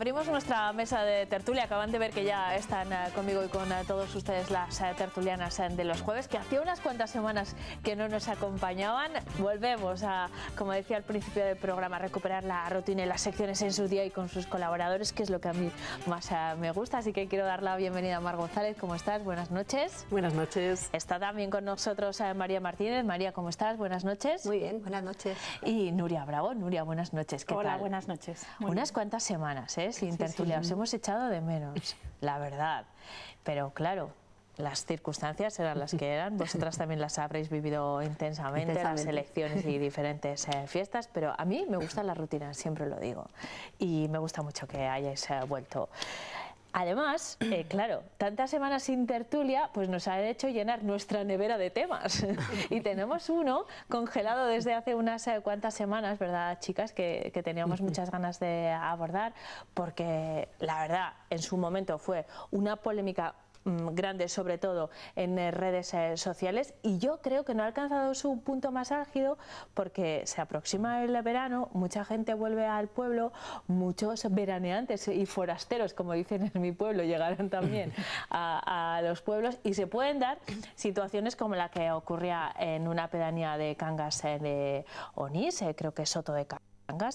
Abrimos nuestra mesa de tertulia. Acaban de ver que ya están eh, conmigo y con eh, todos ustedes las eh, tertulianas de los jueves, que hacía unas cuantas semanas que no nos acompañaban. Volvemos a, como decía al principio del programa, recuperar la rutina y las secciones en su día y con sus colaboradores, que es lo que a mí más me gusta. Así que quiero dar la bienvenida a Mar González. ¿Cómo estás? Buenas noches. Buenas noches. Está también con nosotros María Martínez. María, ¿cómo estás? Buenas noches. Muy bien, buenas noches. Y Nuria Bravo. Nuria, buenas noches. ¿Qué Hola, buenas noches. unas cuantas semanas, ¿eh? ¿eh? Os hemos echado de menos, la verdad. Pero claro, las circunstancias eran las que eran, vosotras también las habréis vivido intensamente, las elecciones y diferentes eh, fiestas, pero a mí me gustan las rutinas, siempre lo digo, y me gusta mucho que hayáis eh, vuelto. Además, eh, claro, tantas semanas sin tertulia, pues nos ha hecho llenar nuestra nevera de temas. y tenemos uno congelado desde hace unas eh, cuantas semanas, ¿verdad, chicas? Que, que, teníamos muchas ganas de abordar, porque la verdad, en su momento fue una polémica Mm, grandes, sobre todo en eh, redes eh, sociales. Y yo creo que no ha alcanzado su punto más álgido porque se aproxima el verano, mucha gente vuelve al pueblo, muchos veraneantes y forasteros, como dicen en mi pueblo, llegaron también a, los pueblos y se pueden dar situaciones como la que ocurría en una pedanía de Cangas eh, de Onís, creo que es Soto de Cangas.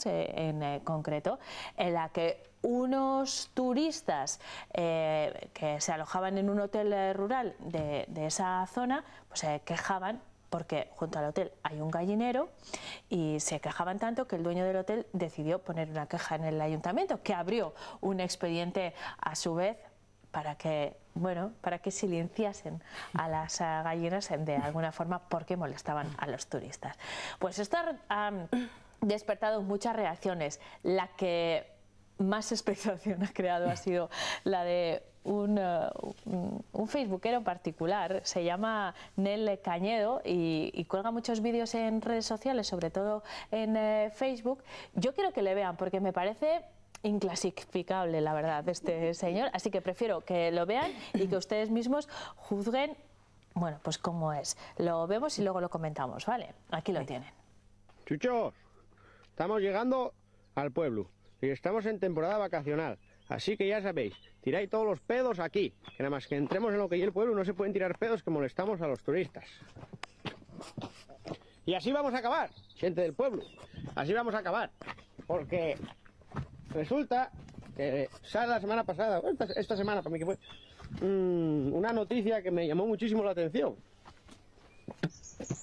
Eh, en, eh, concreto, en la que unos turistas eh, que se alojaban en un hotel rural de, esa zona, pues se quejaban porque junto al hotel hay un gallinero y se quejaban tanto que el dueño del hotel decidió poner una queja en el ayuntamiento, que abrió un expediente a su vez para que bueno, para que silenciasen a las gallinas de alguna forma porque molestaban a los turistas. Pues estar despertado muchas reacciones. La que más expectación ha creado ha sido la de un, eh, un facebookero particular, se llama Nel Cañedo y, cuelga muchos vídeos en redes sociales, sobre todo en eh, Facebook. Yo quiero que le vean porque me parece inclasificable, la verdad, este señor. Así que prefiero que lo vean y que ustedes mismos juzguen, bueno, pues cómo es. Lo vemos y luego lo comentamos, ¿vale? Aquí lo tienen. Chuchos. Estamos llegando al pueblo y estamos en temporada vacacional. Así que ya sabéis, tiráis todos los pedos aquí. Que nada más que entremos en lo que es el pueblo no se pueden tirar pedos que molestamos a los turistas. Y así vamos a acabar, gente del pueblo. Así vamos a acabar. Porque resulta que sale la semana pasada, esta, semana para mí que fue, mm, una noticia que me llamó muchísimo la atención.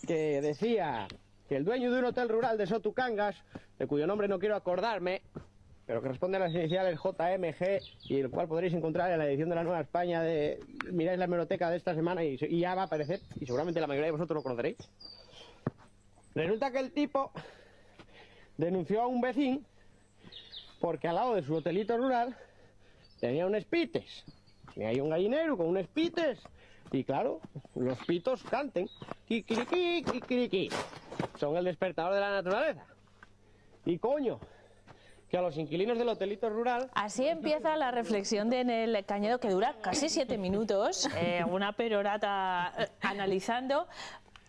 Que decía el dueño de un hotel rural de Sotucangas, de cuyo nombre no quiero acordarme, pero que responde a las iniciales JMG y el cual podréis encontrar en la edición de la Nueva España de miráis la hemeroteca de esta semana y, ya va a aparecer y seguramente la mayoría de vosotros lo conoceréis. Resulta que el tipo denunció a un vecino porque al lado de su hotelito rural tenía un espites. y ahí un gallinero con un espites y claro, los pitos canten. Kikiriki, kikiriki. Son el despertador de la naturaleza. Y coño, que a los inquilinos del hotelito rural... Así empieza la reflexión de en el Cañedo, que dura casi siete minutos, eh, una perorata eh, analizando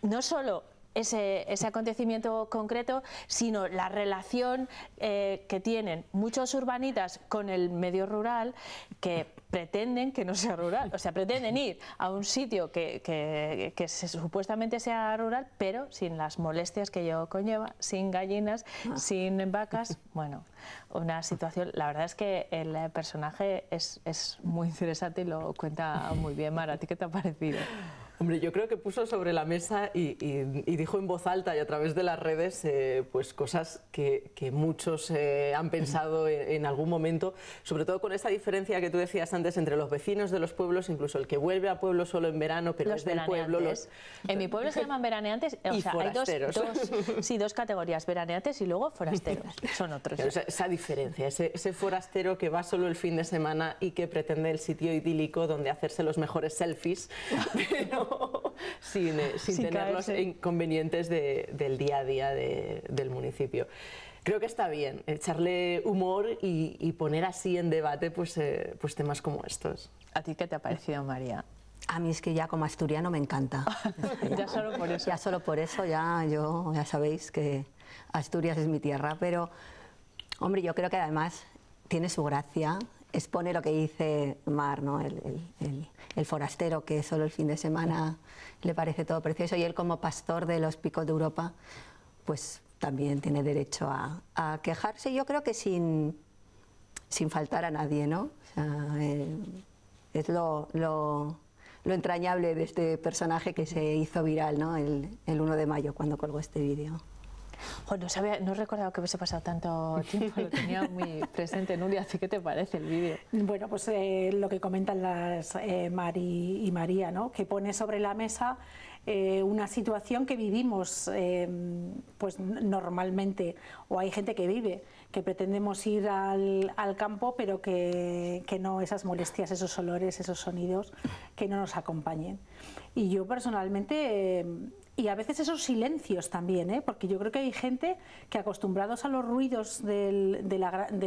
no solo ese, acontecimiento concreto, sino la relación eh, que tienen muchos urbanitas con el medio rural, que pretenden que no sea rural, o sea, pretenden ir a un sitio que, que, que supuestamente sea rural, pero sin las molestias que ello conlleva, sin gallinas, sin vacas, bueno, una situación, la verdad es que el personaje es, es muy interesante y lo cuenta muy bien, Mara, ¿a ti qué te ha parecido? Hombre, yo creo que puso sobre la mesa y, dijo en voz alta y a través de las redes eh, pues cosas que, muchos eh, han pensado en, algún momento, sobre todo con esa diferencia que tú decías antes entre los vecinos de los pueblos, incluso el que vuelve a pueblo solo en verano, pero es del pueblo. En mi pueblo se llaman veraneantes, y forasteros. hay dos, sí, dos categorías, veraneantes y luego forasteros, son otros. esa, diferencia, ese, forastero que va solo el fin de semana y que pretende el sitio idílico donde hacerse los mejores selfies, Eh, sin, tener los inconvenientes del día a día del municipio. Creo que está bien echarle humor y, poner así en debate pues, eh, pues temas como estos. ¿A ti qué te ha parecido, María? A mí es que ya como asturiano me encanta. ya solo por eso. Ya solo por eso, ya yo, ya sabéis que Asturias es mi tierra, pero hombre, yo creo que además tiene su gracia expone lo que dice Mar, El, forastero que solo el fin de semana le parece todo precioso y él como pastor de los picos de Europa, pues también tiene derecho a, quejarse, yo creo que sin, faltar a nadie, ¿no? Eh, es lo, entrañable de este personaje que se hizo viral el, el 1 de mayo cuando colgó este vídeo. Bueno, no, sabía, no que hubiese pasado tanto tiempo, lo tenía muy presente, Nuria, así que te parece el vídeo. Bueno, pues eh, lo que comentan las eh, Mari y María, ¿no? que pone sobre la mesa eh, una situación que vivimos eh, pues normalmente, o hay gente que vive, que pretendemos ir al, campo, pero que, que, no esas molestias, esos olores, esos sonidos, que no nos acompañen. Y yo personalmente y a veces esos silencios también, ¿eh? porque yo creo que hay gente que acostumbrados a los ruidos de,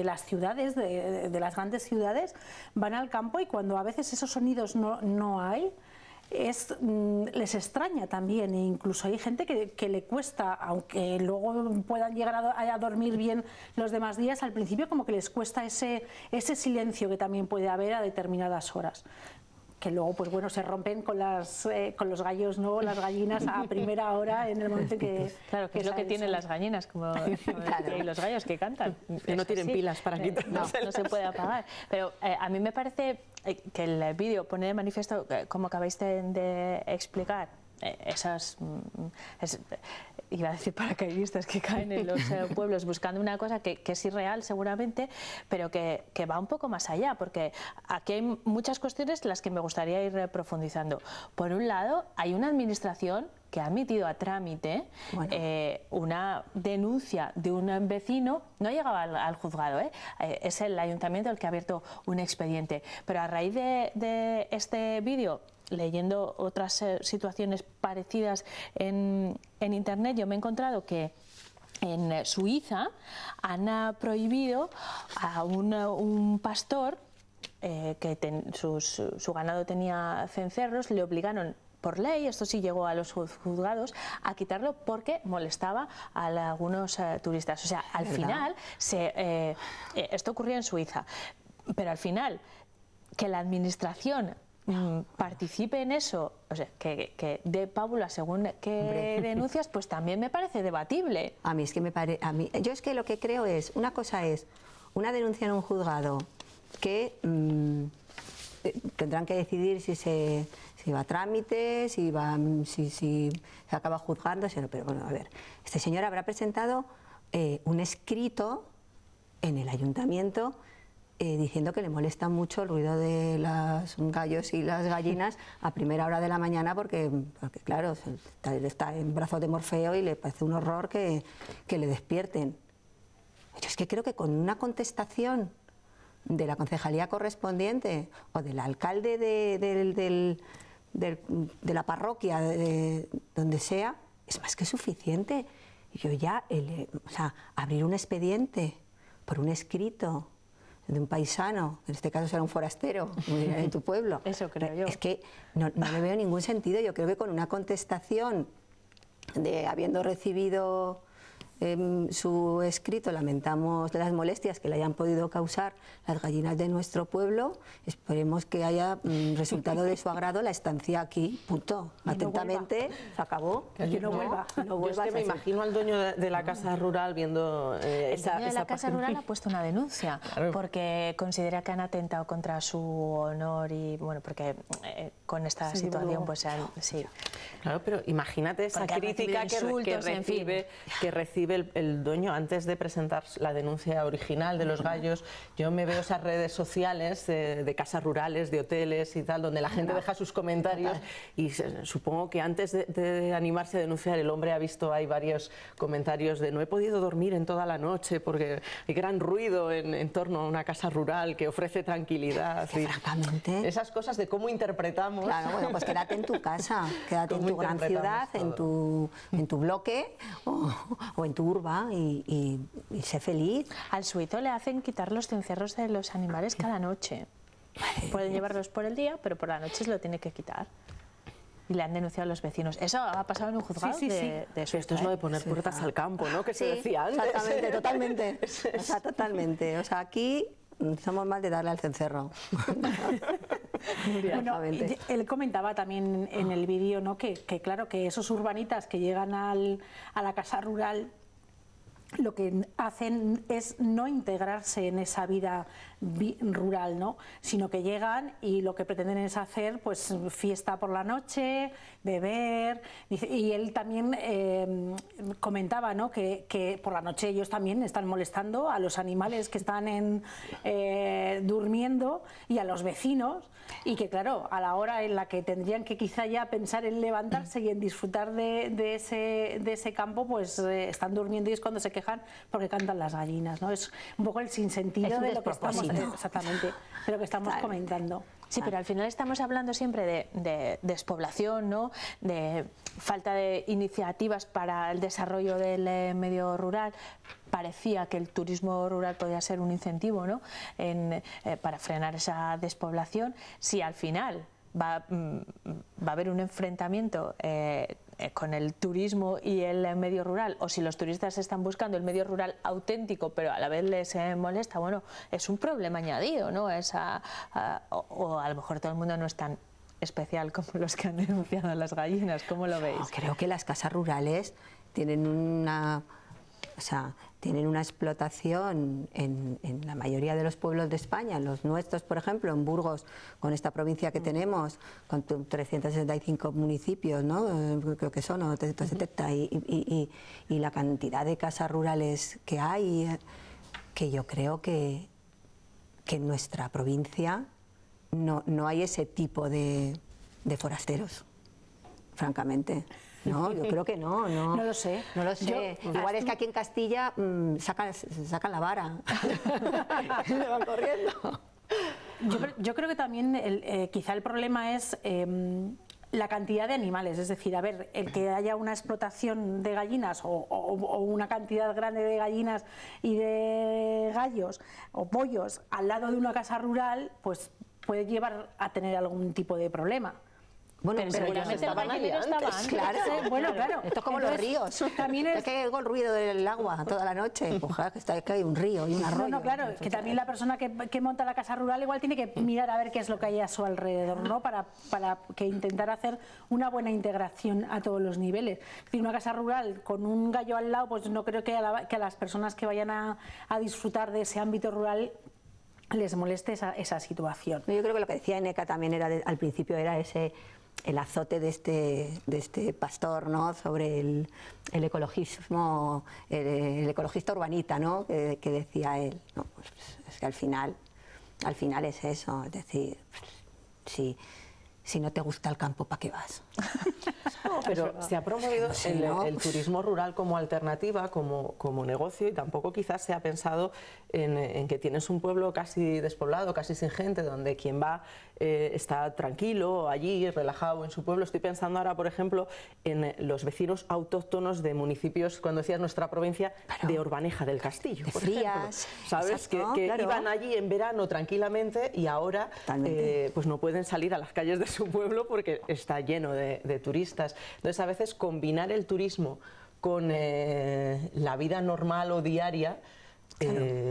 las ciudades, de, las grandes ciudades, van al campo y cuando a veces esos sonidos no, no hay, mm, les extraña también e incluso hay gente que, le cuesta, aunque luego puedan llegar a, dormir bien los demás días, al principio como que les cuesta ese, ese silencio que también puede haber a determinadas horas que luego pues bueno se rompen con las eh, con los gallos no las gallinas a primera hora en el momento que claro que, es lo que tienen las gallinas como, los gallos que cantan que no tienen pilas para eh, que no, se puede apagar pero eh, a mí me parece que el vídeo pone de manifiesto como acabáis de, explicar esas, mm, iba a decir paracaidistas que caen en los eh, pueblos buscando una cosa que, es irreal seguramente, pero que, va un poco más allá, porque aquí hay muchas cuestiones las que me gustaría ir eh, profundizando. Por un lado, hay una administración que ha emitido a trámite eh, una denuncia de un vecino, no ha llegado al juzgado, es el ayuntamiento el que ha abierto un expediente, pero a raíz de este vídeo leyendo otras eh, situaciones parecidas en, Internet, yo me he encontrado que en eh, Suiza han eh, prohibido a un, pastor que su ganado tenía cencerros, le obligaron por ley, esto sí llegó a los juzgados, a quitarlo porque molestaba a algunos turistas. O sea, al final, se, esto ocurría en Suiza, pero al final que la administración Mm, participe en eso, o sea, que, dé de según que denuncias, pues también me parece debatible. A mí es que me parece, yo es que lo que creo es, una cosa es una denuncia en un juzgado que mm, tendrán que decidir si se si va a trámite, si, va, si, si se acaba juzgándose, pero bueno, a ver, este señor habrá presentado eh, un escrito en el ayuntamiento eh, diciendo que le molesta mucho el ruido de los gallos y las gallinas a primera hora de la mañana porque, porque claro, está, está en brazos de Morfeo y le parece un horror que, que le despierten. ...yo es que creo que con una contestación de la concejalía correspondiente o del alcalde de, la parroquia, de, donde sea, es más que suficiente. Yo ya, o sea, abrir un expediente por un escrito de un paisano, en este caso será un forastero, de tu pueblo. Eso creo yo. Es que no, no le veo ningún sentido. Yo creo que con una contestación de habiendo recibido Em, su escrito lamentamos las molestias que le hayan podido causar las gallinas de nuestro pueblo. Esperemos que haya mm, resultado de su agrado la estancia aquí. Punto. Atentamente, se acabó. Que no, no, vuelva. No vuelva Yo es que me imagino al dueño de, la casa rural viendo eh, El dueño de la casa rural ha puesto una denuncia porque considera que han atentado contra su honor y bueno, porque eh, con esta situación pues han, sí. Claro, pero imagínate esa crítica que, que recibe el, dueño antes de presentar la denuncia original de los gallos. Yo me veo esas redes sociales de, casas rurales, de hoteles y tal, donde la gente deja sus comentarios y supongo que antes de, animarse a denunciar el hombre ha visto hay varios comentarios de no he podido dormir en toda la noche porque hay gran ruido en, torno a una casa rural que ofrece tranquilidad. Esas cosas de cómo interpretamos. Claro, bueno, pues quédate en tu casa, quédate en tu gran ciudad, en tu, en tu bloque o, o en turba y, y, sé feliz. Al suito le hacen quitar los cencerros de los animales cada noche. Pueden llevarlos por el día, pero por la noche se lo tiene que quitar y le han denunciado a los vecinos. Eso ha pasado en un juzgado de, Esto es lo de ¿eh? poner puertas al campo, ¿no? Que se decía Exactamente, totalmente. O sea, totalmente. O sea, aquí somos mal de darle al cencerro. bueno, él comentaba también en el vídeo, ¿no? Que, claro, que esos urbanitas que llegan a la casa rural lo que hacen es no integrarse en esa vida rural, ¿no? sino que llegan y lo que pretenden es hacer pues fiesta por la noche, beber, y él también em, comentaba que, por la noche ellos también están molestando a los animales que están en, eh, durmiendo y a los vecinos, y que claro, a la hora en la que tendrían que quizá ya pensar en levantarse y en disfrutar de, ese, de ese, campo, pues eh, están durmiendo y es cuando se quejan porque cantan las gallinas, ¿no? Es un poco el sinsentido de lo que estamos, exactamente, de que estamos comentando. Sí, pero al final estamos hablando siempre de, despoblación, ¿no? de falta de iniciativas para el desarrollo del eh, medio rural. Parecía que el turismo rural podía ser un incentivo ¿no? Eh, para frenar esa despoblación. Si al final va, mm, a haber un enfrentamiento eh, eh, con el turismo y el medio rural, o si los turistas están buscando el medio rural auténtico, pero a la vez les eh, molesta, bueno, es un problema añadido, ¿no? Es o, a lo mejor todo el mundo no es tan especial como los que han denunciado las gallinas, ¿cómo lo veis? creo que las casas rurales tienen una o sea, tienen una explotación en, la mayoría de los pueblos de España, los nuestros, por ejemplo, en Burgos, con esta provincia que mm. tenemos, con 365 municipios, ¿no? Eh, creo que son, 370, y, la cantidad de casas rurales que hay, que yo creo que, en nuestra provincia no, hay ese tipo de forasteros, francamente. No, yo creo que no, no. No lo sé. No lo sé. Igual es que aquí en Castilla mm, se sacan, la vara. se van corriendo. Yo, creo que también eh, quizá el problema es... Em, la cantidad de animales, es decir, a ver, el que haya una explotación de gallinas o, o, una cantidad grande de gallinas y de gallos o pollos al lado de una casa rural, pues puede llevar a tener algún tipo de problema. Bueno, pero, seguramente el estaba Claro, bueno, claro. Esto es como los ríos. También es... que oigo el ruido del agua toda la noche. Ojalá que, está, hay un río y un arroyo. claro, que también la persona que, monta la casa rural igual tiene que mm. mirar a ver qué es lo que hay a su alrededor, ¿no? Para, para que intentar hacer una buena integración a todos los niveles. Es decir, una casa rural con un gallo al lado, pues no creo que a, que a las personas que vayan a, a disfrutar de ese ámbito rural les moleste esa, esa situación. Yo creo que lo que decía Eneca también era al principio era ese el azote de este, de este pastor ¿no? sobre el, el ecologismo, el, ecologista urbanita ¿no? que, decía él. Pues, pues, es que al final, al final es eso, es decir, pues, si, si no te gusta el campo, ¿para qué vas? pero se ha promovido el, turismo rural como alternativa, como, como negocio, y tampoco quizás se ha pensado en, en, que tienes un pueblo casi despoblado, casi sin gente, donde quien va eh, está tranquilo allí, relajado en su pueblo. Estoy pensando ahora, por ejemplo, en eh, los vecinos autóctonos de municipios, cuando decías nuestra provincia, de Orbaneja del Castillo, por ejemplo. ¿Sabes? que, iban allí en verano tranquilamente y ahora eh, pues no pueden salir a las calles de su pueblo porque está lleno de, turistas. Entonces, a veces combinar el turismo con la vida normal o diaria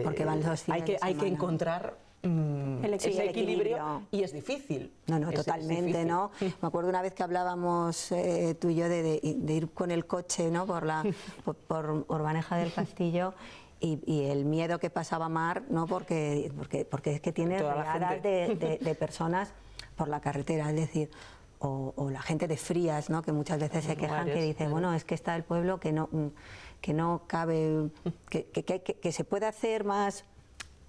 porque hay que, hay que encontrar Mm, el equilibrio. y es difícil. No, no, totalmente, ¿no? Me acuerdo una vez que hablábamos eh, tú y yo de, ir con el coche, ¿no? Por la por, por Urbaneja del Castillo. Y, el miedo que pasaba Mar, ¿no? Porque, porque, es que tiene riadas de, de, personas por la carretera, es decir, o, la gente de Frías, ¿no? que muchas veces se quejan, que dicen, bueno, es que está el pueblo que no, que no cabe, que, que se puede hacer más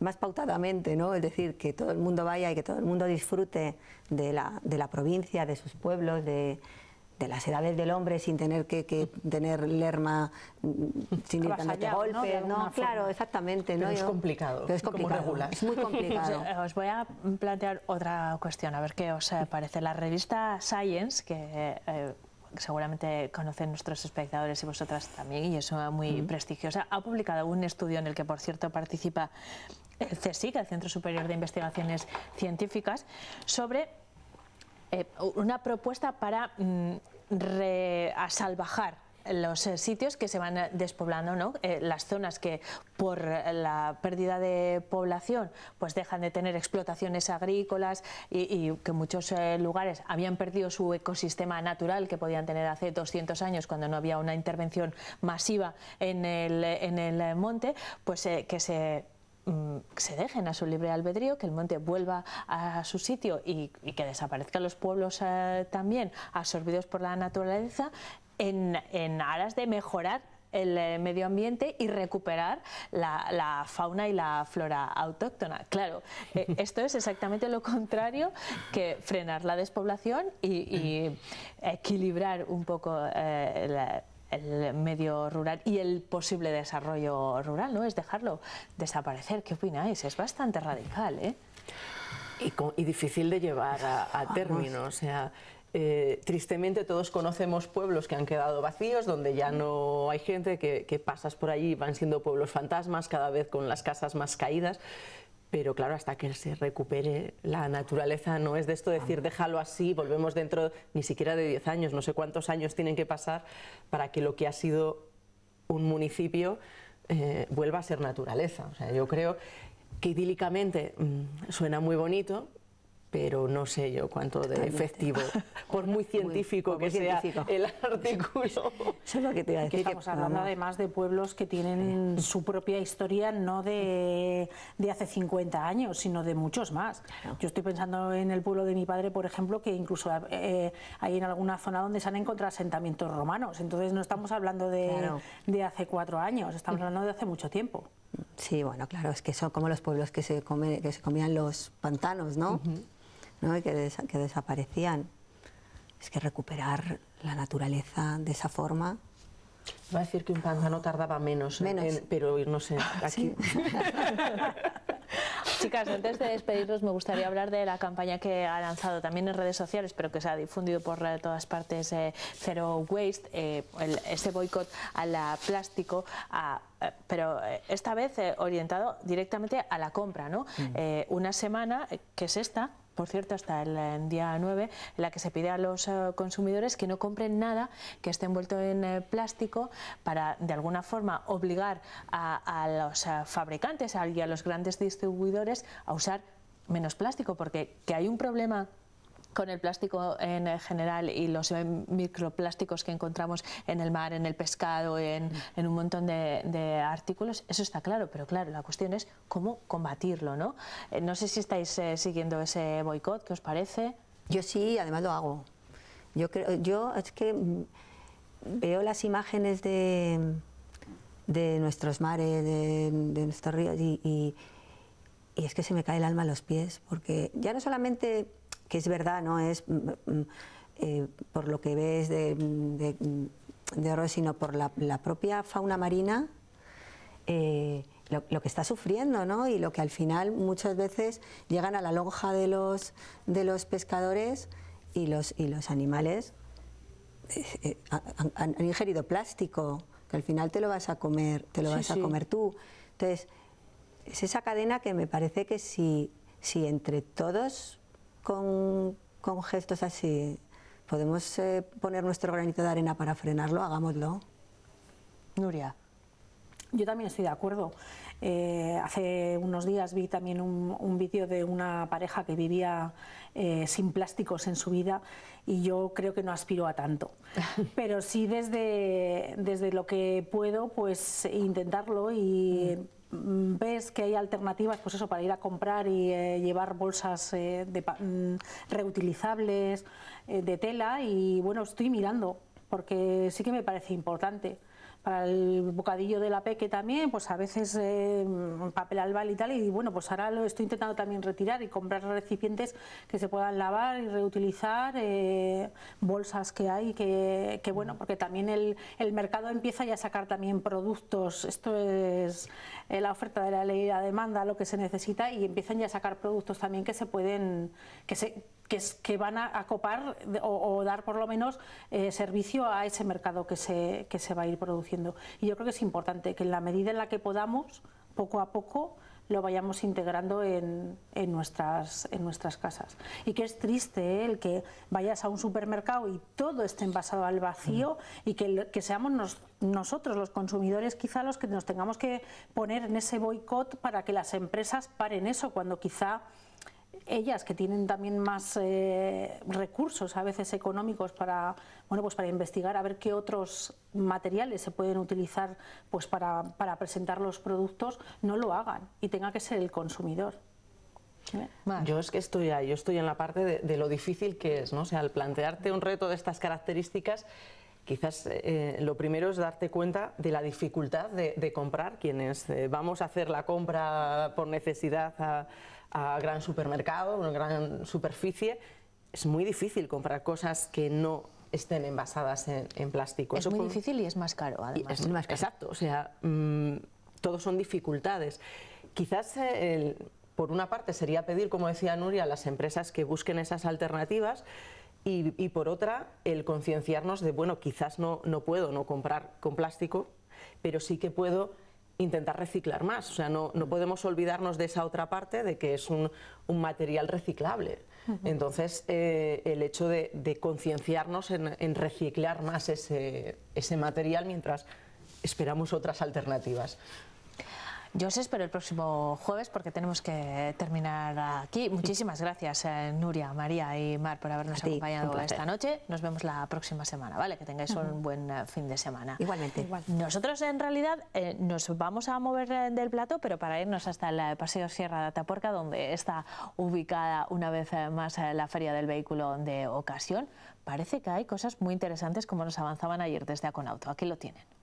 más pautadamente, ¿no? Es decir, que todo el mundo vaya y que todo el mundo disfrute de la, de la provincia, de sus pueblos, de, de las edades del hombre sin tener que, tener lerma, mm, sin ir dándote golpes, ¿no? ¿no? Claro, exactamente. ¿no? es complicado. es complicado. Es muy complicado. os voy a plantear otra cuestión, a ver qué os eh, parece. La revista Science, que eh, seguramente conocen nuestros espectadores y vosotras también, y es una muy prestigiosa, ha publicado un estudio en el que, por cierto, participa el CSIC, el Centro Superior de Investigaciones Científicas, sobre eh, una propuesta para mm, los eh, sitios que se van eh, despoblando, ¿no? Eh, las zonas que por la pérdida de población pues dejan de tener explotaciones agrícolas y, que muchos lugares habían perdido su ecosistema natural que podían tener hace 200 años cuando no había una intervención masiva en el, monte, pues que mm, se dejen a su libre albedrío, que el monte vuelva a su sitio y, que desaparezcan los pueblos también absorbidos por la naturaleza, en, aras de mejorar el eh, medio ambiente y recuperar la, fauna y la flora autóctona. Claro, eh, esto es exactamente lo contrario que frenar la despoblación y, equilibrar un poco eh, el medio rural y el posible desarrollo rural, ¿no? Es dejarlo desaparecer. ¿Qué opináis? Es bastante radical, ¿eh? Y, difícil de llevar a, a ah, término, o sea eh, tristemente todos conocemos pueblos que han quedado vacíos, donde ya no hay gente, que, pasas por allí van siendo pueblos fantasmas, cada vez con las casas más caídas. Pero claro, hasta que se recupere la naturaleza, no es de esto decir déjalo así, volvemos dentro ni siquiera de 10 años, no sé cuántos años tienen que pasar para que lo que ha sido un municipio eh, vuelva a ser naturaleza. O sea, yo creo que idílicamente mm, suena muy bonito, pero no sé yo cuánto de efectivo, por muy científico que sea el artículo. estamos hablando además de pueblos que tienen su propia historia, no de, hace 50 años, sino de muchos más. Yo estoy pensando en el pueblo de mi padre, por ejemplo, que incluso eh, hay en alguna zona donde se han encontrado asentamientos romanos. Entonces no estamos hablando de, de hace cuatro años, estamos hablando de hace mucho tiempo. Sí, bueno, claro, es que son como los pueblos que se, que se comían los pantanos, ¿no? que, desaparecían. Es que recuperar la naturaleza de esa forma Va a decir que un no tardaba menos, pero no sé, ah, aquí. Chicas, antes de despedirnos me gustaría hablar de la campaña que ha lanzado también en redes sociales, pero que se ha difundido por todas partes, eh, Zero Waste, eh, ese boicot al plástico, eh, pero eh, esta vez orientado directamente a la compra, ¿no? Mm. una semana, que es esta, por cierto, hasta el eh, día 9, en la que se pide a los eh, consumidores que no compren nada que esté envuelto en eh, plástico para, de alguna forma, obligar a, los fabricantes y a los grandes distribuidores a usar menos plástico, porque que hay un problema con el plástico en general y los eh, microplásticos que encontramos en el mar, en el pescado, en, en un montón de, de, artículos, eso está claro, pero claro, la cuestión es cómo combatirlo, ¿no? Eh, no sé si estáis eh, siguiendo ese boicot, ¿qué os parece? Yo sí, además lo hago. Yo creo, yo es que veo las imágenes de, de nuestros mares, de, de nuestros ríos y, y, y es que se me cae el alma a los pies, porque ya no solamente que es verdad, no es mm, mm, eh, por lo que ves de, de, oro, sino por la, propia fauna marina, eh, lo, que está sufriendo, ¿no? Y lo que al final muchas veces llegan a la lonja de los, de los pescadores y los, y los animales eh, han, ingerido plástico, que al final te lo vas a comer, te lo vas a comer tú. Entonces, es esa cadena que me parece que si, si entre todos con, gestos así podemos eh, poner nuestro granito de arena para frenarlo, hagámoslo. Nuria. Yo también estoy de acuerdo. Eh, hace unos días vi también un, vídeo de una pareja que vivía eh, sin plásticos en su vida y yo creo que no aspiro a tanto. Pero sí desde, desde lo que puedo, pues intentarlo y... Mm. Mm, ves que hay alternativas, pues eso, para ir a comprar y eh, llevar bolsas eh, mm, reutilizables eh, de tela y bueno, estoy mirando porque sí que me parece importante para el bocadillo de la peque también, pues a veces eh, papel albal y tal, y bueno, pues ahora lo estoy intentando también retirar y comprar recipientes que se puedan lavar y reutilizar, eh, bolsas que hay, que, bueno, mm. porque también el, el, mercado empieza ya a sacar también productos, esto es eh, la oferta de la ley la demanda, lo que se necesita, y empiezan ya a sacar productos también que se pueden, que se que, van a, acopar o, dar por lo menos eh, servicio a ese mercado que se, se va a ir produciendo. Y yo creo que es importante que en la medida en la que podamos, poco a poco, lo vayamos integrando en, nuestras, en nuestras casas. Y que es triste eh, el que vayas a un supermercado y todo esté envasado al vacío y que, seamos nosotros los consumidores quizá los que nos tengamos que poner en ese boicot para que las empresas paren eso, cuando quizá ellas que tienen también más eh, recursos a veces económicos para bueno pues para investigar a ver qué otros materiales se pueden utilizar pues para, presentar los productos no lo hagan y tenga que ser el consumidor Yo es que estoy ahí, yo estoy en la parte de, lo difícil que es, ¿no? sea, al plantearte un reto de estas características, quizás eh, lo primero es darte cuenta de la dificultad de, comprar. Quienes eh, vamos a hacer la compra por necesidad a, gran supermercado, una gran superficie, es muy difícil comprar cosas que no estén envasadas en, plástico. Es muy difícil y es más caro, además. Es Exacto, o sea, mm, todos son dificultades. Quizás eh, por una parte sería pedir, como decía Nuria, a las empresas que busquen esas alternativas, y, por otra, el concienciarnos de, bueno, quizás no, no puedo no comprar con plástico, pero sí que puedo intentar reciclar más. O sea, no, no, podemos olvidarnos de esa otra parte de que es un, material reciclable. Entonces, eh, el hecho de, concienciarnos en, reciclar más ese, ese material mientras esperamos otras alternativas. Yo os espero el próximo jueves porque tenemos que terminar aquí. Muchísimas gracias, eh, Nuria, María y Mar, por habernos acompañado esta noche. Nos vemos la próxima semana, ¿vale? Que tengáis un buen eh, fin de semana. Igualmente. Nosotros, en realidad, eh, nos vamos a mover del plato, pero para irnos hasta el Paseo Sierra de Atapuerca, donde está ubicada una vez más la Feria del Vehículo de Ocasión, parece que hay cosas muy interesantes como nos avanzaban ayer desde Aconauto. Aquí lo tienen.